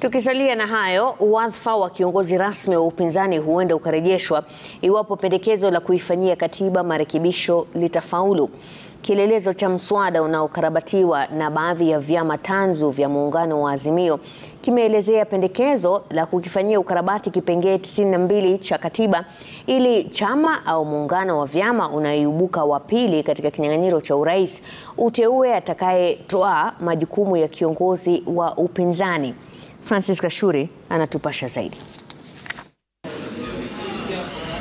Tukisalia na hayo, wadhifa wa kiongozi rasmi wa upinzani huenda ukarejeshwa iwapo pendekezo la kuifanyia katiba marekebisho litafaulu. Kielelezo cha mswada unaokarabatiwa na baadhi ya vyama tanzu vya muungano wa Azimio kimeelezea pendekezo la kukifanyia ukarabati kipengee 92 cha katiba ili chama au muungano wa vyama unayoibuka wa pili katika kinyang'anyiro cha urais uteue atakayetoa majukumu ya kiongozi wa upinzani. Francis Gashuri anatupasha zaidi.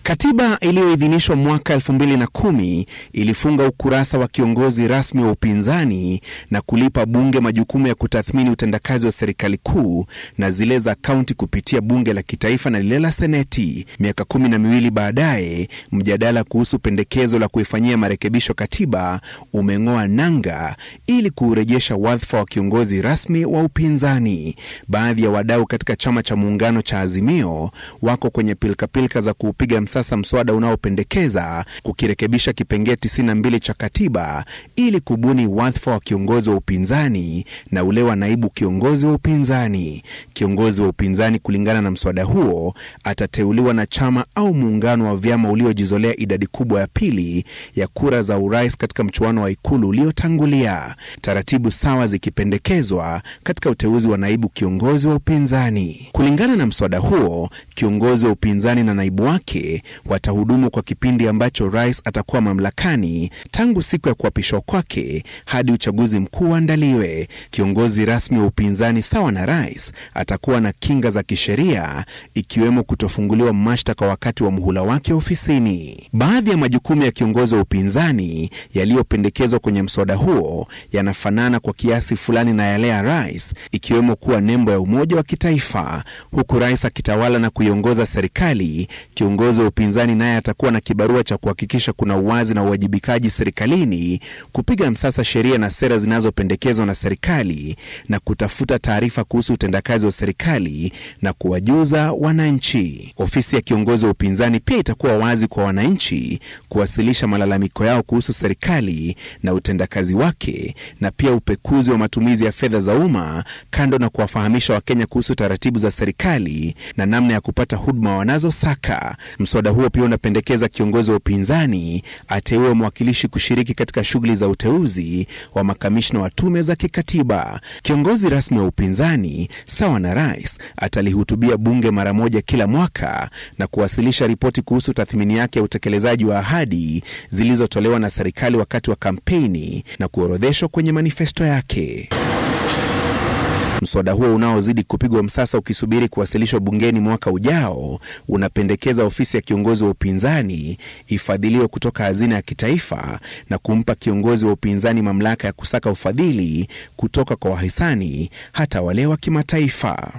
Katiba iliyoidhinishwa mwaka 2010 ilifunga ukurasa wa kiongozi rasmi wa upinzani na kulipa bunge majukumu ya kutathmini utendakazi wa serikali kuu na zile za kaunti kupitia bunge la kitaifa na lile la seneti. Miaka kumi na miwili baadaye, mjadala kuhusu pendekezo la kuifanyia marekebisho katiba umeng'oa nanga ili kuurejesha wadhifa wa kiongozi rasmi wa upinzani. Baadhi ya wadau katika chama cha muungano cha Azimio wako kwenye pilkapilka za kuupiga sasa mswada unaopendekeza kukirekebisha kipengee 92 cha katiba ili kubuni wadhifa wa kiongozi wa upinzani na ule wa naibu kiongozi wa upinzani. Kiongozi wa upinzani, kulingana na mswada huo, atateuliwa na chama au muungano wa vyama uliojizolea idadi kubwa ya pili ya kura za urais katika mchuano wa ikulu uliotangulia, taratibu sawa zikipendekezwa katika uteuzi wa naibu kiongozi wa upinzani. Kulingana na mswada huo, kiongozi wa upinzani na naibu wake watahudumu kwa kipindi ambacho rais atakuwa mamlakani tangu siku ya kuapishwa kwake hadi uchaguzi mkuu uandaliwe. Kiongozi rasmi wa upinzani sawa na rais atakuwa na kinga za kisheria, ikiwemo kutofunguliwa mashtaka wakati wa mhula wake ofisini. Baadhi ya majukumu ya kiongozi wa upinzani yaliyopendekezwa kwenye mswada huo yanafanana kwa kiasi fulani na yale ya rais, ikiwemo kuwa nembo ya umoja wa kitaifa, huku rais akitawala na kuiongoza serikali. Kiongozi wa upinzani naye atakuwa na kibarua cha kuhakikisha kuna uwazi na uwajibikaji serikalini, kupiga msasa sheria na sera zinazopendekezwa na serikali na kutafuta taarifa kuhusu utendakazi wa serikali na kuwajuza wananchi. Ofisi ya kiongozi wa upinzani pia itakuwa wazi kwa wananchi kuwasilisha malalamiko yao kuhusu serikali na utendakazi wake na pia upekuzi wa matumizi ya fedha za umma, kando na kuwafahamisha Wakenya kuhusu taratibu za serikali na namna ya kupata huduma wanazosaka. Mswada Mswada huo pia unapendekeza kiongozi wa upinzani ateue mwakilishi kushiriki katika shughuli za uteuzi wa makamishna wa tume za kikatiba. Kiongozi rasmi wa upinzani sawa na rais atalihutubia bunge mara moja kila mwaka na kuwasilisha ripoti kuhusu tathmini yake ya utekelezaji wa ahadi zilizotolewa na serikali wakati wa kampeni na kuorodheshwa kwenye manifesto yake. Mswada huo unaozidi kupigwa msasa ukisubiri kuwasilishwa bungeni mwaka ujao unapendekeza ofisi ya kiongozi wa upinzani ifadhiliwe kutoka hazina ya kitaifa na kumpa kiongozi wa upinzani mamlaka ya kusaka ufadhili kutoka kwa wahisani hata wale wa kimataifa.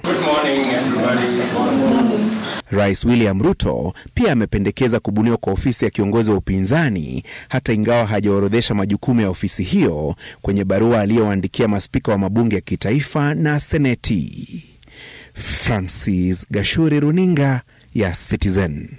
Rais William Ruto pia amependekeza kubuniwa kwa ofisi ya kiongozi wa upinzani, hata ingawa hajaorodhesha majukumu ya ofisi hiyo kwenye barua aliyoandikia maspika wa mabunge ya kitaifa na seneti. Francis Gashuri, runinga ya Citizen.